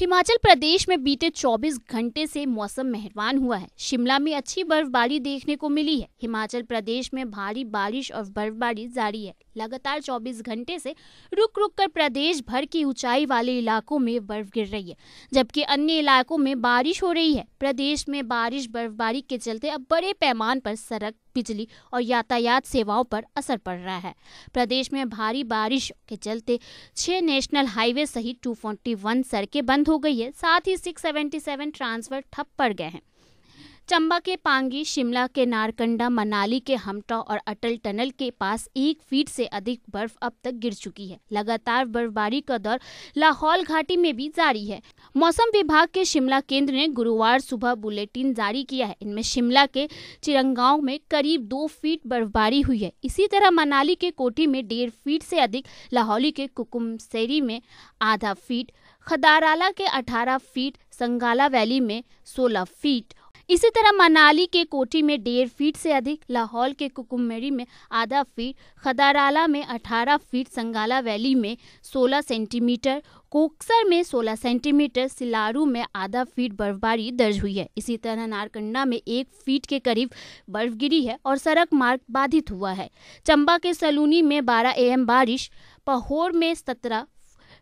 हिमाचल प्रदेश में बीते 24 घंटे से मौसम मेहरबान हुआ है शिमला में अच्छी बर्फबारी देखने को मिली है हिमाचल प्रदेश में भारी बारिश और बर्फबारी जारी है लगातार 24 घंटे से रुक रुक कर प्रदेश भर की ऊंचाई वाले इलाकों में बर्फ गिर रही है जबकि अन्य इलाकों में बारिश हो रही है प्रदेश में बारिश बर्फबारी के चलते अब बड़े पैमान पर सड़क बिजली और यातायात सेवाओं पर असर पड़ रहा है प्रदेश में भारी बारिश के चलते छह नेशनल हाईवे सहित टू सड़कें बंद हो गई है साथ ही 677 ट्रांसफर ठप पड़ गए हैं चंबा के पांगी शिमला के नारकंडा मनाली के हमटा और अटल टनल के पास एक फीट से अधिक बर्फ अब तक गिर चुकी है लगातार बर्फबारी का दौर लाहौल घाटी में भी जारी है मौसम विभाग के शिमला केंद्र ने गुरुवार सुबह बुलेटिन जारी किया है इनमें शिमला के चिरंगाव में करीब दो फीट बर्फबारी हुई है इसी तरह मनाली के कोठी में डेढ़ फीट से अधिक लाहौली के कुकुमसेरी में आधा फीट खदाराला के 18 फीट संगाला वैली में 16 फीट इसी तरह मनाली के कोटी में डेढ़ फीट से अधिक लाहौल के कुकुमेरी में आधा फीट खदाराला में 18 फीट संगाला वैली में 16 सेंटीमीटर कोकसर में 16 सेंटीमीटर सिलारू में आधा फीट बर्फबारी दर्ज हुई है इसी तरह नारकंडा में एक फीट के करीब बर्फ गिरी है और सड़क मार्ग बाधित हुआ है चंबा के सलूनी में 12 एम बारिश पहोर में 17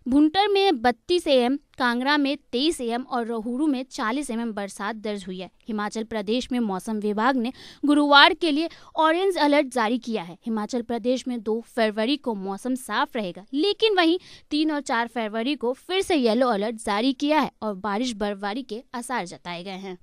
भुंटर में बत्तीस एम कांगड़ा में तेईस एम और रोहड़ू में चालीस एम बरसात दर्ज हुई है हिमाचल प्रदेश में मौसम विभाग ने गुरुवार के लिए ऑरेंज अलर्ट जारी किया है हिमाचल प्रदेश में दो फरवरी को मौसम साफ रहेगा लेकिन वहीं तीन और चार फरवरी को फिर से येलो अलर्ट जारी किया है और बारिश बर्फबारी के आसार जताए गए हैं